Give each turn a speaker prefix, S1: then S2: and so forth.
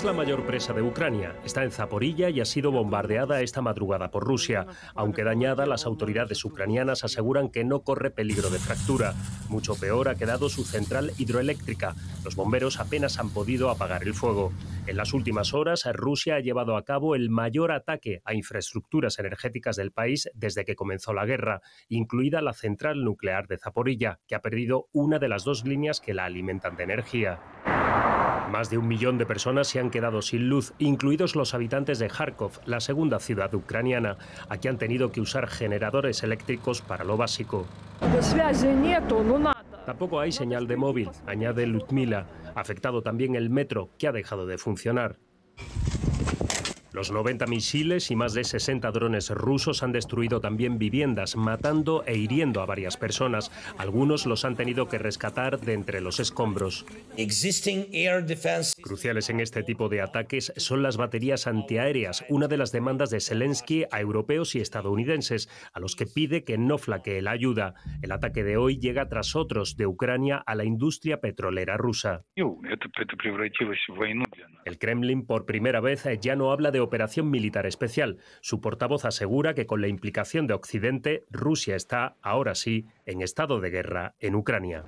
S1: Es la mayor presa de Ucrania. Está en Zaporilla y ha sido bombardeada esta madrugada por Rusia. Aunque dañada, las autoridades ucranianas aseguran que no corre peligro de fractura. Mucho peor ha quedado su central hidroeléctrica. Los bomberos apenas han podido apagar el fuego. En las últimas horas, Rusia ha llevado a cabo el mayor ataque a infraestructuras energéticas del país desde que comenzó la guerra, incluida la central nuclear de Zaporilla, que ha perdido una de las dos líneas que la alimentan de energía. Más de un millón de personas se han quedado sin luz, incluidos los habitantes de Kharkov, la segunda ciudad ucraniana. Aquí han tenido que usar generadores eléctricos para lo básico. Tampoco hay señal de móvil, añade Lutmila. Afectado también el metro, que ha dejado de funcionar. Los 90 misiles y más de 60 drones rusos han destruido también viviendas, matando e hiriendo a varias personas. Algunos los han tenido que rescatar de entre los escombros. Cruciales en este tipo de ataques son las baterías antiaéreas, una de las demandas de Zelensky a europeos y estadounidenses, a los que pide que no flaquee la ayuda. El ataque de hoy llega tras otros de Ucrania a la industria petrolera rusa. El Kremlin por primera vez ya no habla de operación militar especial. Su portavoz asegura que con la implicación de Occidente, Rusia está, ahora sí, en estado de guerra en Ucrania.